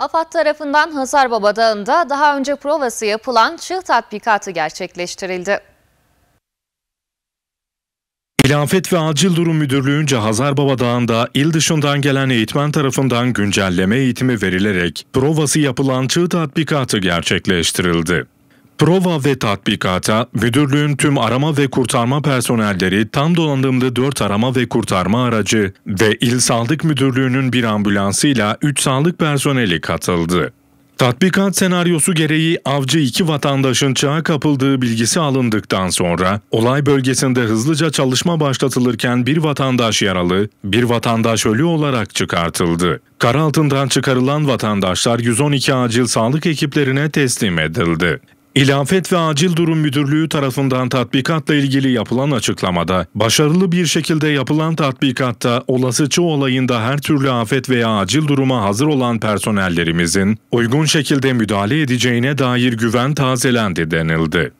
AFAD tarafından Hazarbaba Dağı'nda daha önce provası yapılan çığ tatbikatı gerçekleştirildi. İlafet ve Acil Durum Müdürlüğü'nce Hazarbaba Dağı'nda il dışından gelen eğitmen tarafından güncelleme eğitimi verilerek provası yapılan çığ tatbikatı gerçekleştirildi. Prova ve tatbikata müdürlüğün tüm arama ve kurtarma personelleri tam donanımlı 4 arama ve kurtarma aracı ve İl Sağlık Müdürlüğü'nün bir ambulansıyla 3 sağlık personeli katıldı. Tatbikat senaryosu gereği avcı iki vatandaşın çağa kapıldığı bilgisi alındıktan sonra olay bölgesinde hızlıca çalışma başlatılırken bir vatandaş yaralı, bir vatandaş ölü olarak çıkartıldı. Kar altından çıkarılan vatandaşlar 112 acil sağlık ekiplerine teslim edildi. İlafet ve Acil Durum Müdürlüğü tarafından tatbikatla ilgili yapılan açıklamada, başarılı bir şekilde yapılan tatbikatta olası çoğu olayında her türlü afet veya acil duruma hazır olan personellerimizin uygun şekilde müdahale edeceğine dair güven tazelendi denildi.